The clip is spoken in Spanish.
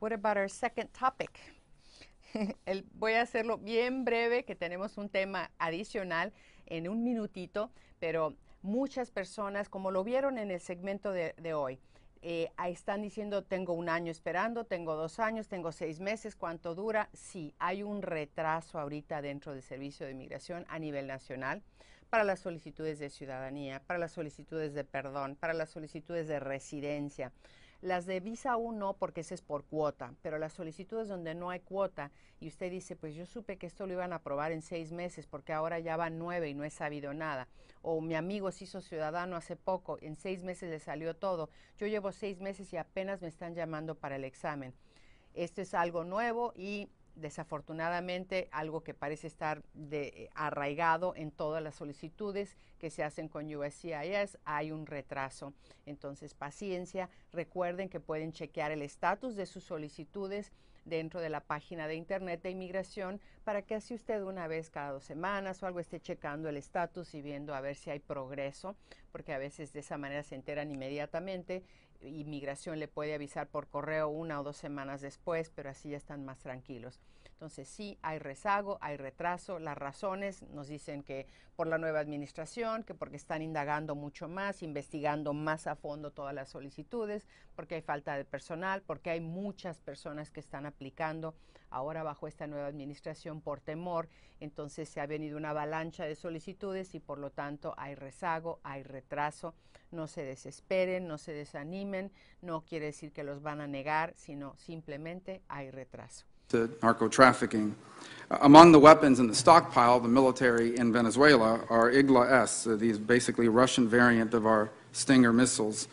What about our second topic? voy a hacerlo bien breve, que tenemos un tema adicional en un minutito, pero muchas personas, como lo vieron en el segmento de, hoy, eh, están diciendo, tengo un año esperando, tengo dos años, tengo seis meses, ¿cuánto dura? Sí, hay un retraso ahorita dentro del Servicio de Inmigración a nivel nacional para las solicitudes de ciudadanía, para las solicitudes de perdón, para las solicitudes de residencia. Las de visa 1, no, porque ese es por cuota, pero las solicitudes donde no hay cuota y usted dice, pues yo supe que esto lo iban a aprobar en seis meses, porque ahora ya van nueve y no he sabido nada. O mi amigo se hizo ciudadano hace poco, en seis meses le salió todo. Yo llevo seis meses y apenas me están llamando para el examen. Esto es algo nuevo y desafortunadamente algo que parece estar eh, arraigado en todas las solicitudes que se hacen con USCIS, hay un retraso. Entonces, paciencia, recuerden que pueden chequear el estatus de sus solicitudes dentro de la página de Internet de Inmigración para que así usted una vez cada dos semanas o algo esté checando el estatus y viendo a ver si hay progreso, porque a veces de esa manera se enteran inmediatamente. Inmigración le puede avisar por correo una o dos semanas después, pero así ya están más tranquilos. Entonces sí, hay rezago, hay retraso. Las razones nos dicen que por la nueva administración, que porque están indagando mucho más, investigando más a fondo todas las solicitudes, porque hay falta de personal, porque hay muchas personas que están a aplicando ahora bajo esta nueva administración por temor. Entonces se ha venido una avalancha de solicitudes y por lo tanto hay rezago, hay retraso. No se desesperen, no se desanimen, no quiere decir que los van a negar, sino simplemente hay retraso. narco trafficking. among the weapons in the stockpile, the military in Venezuela are IGLA S, these basically Russian variant of our Stinger missiles.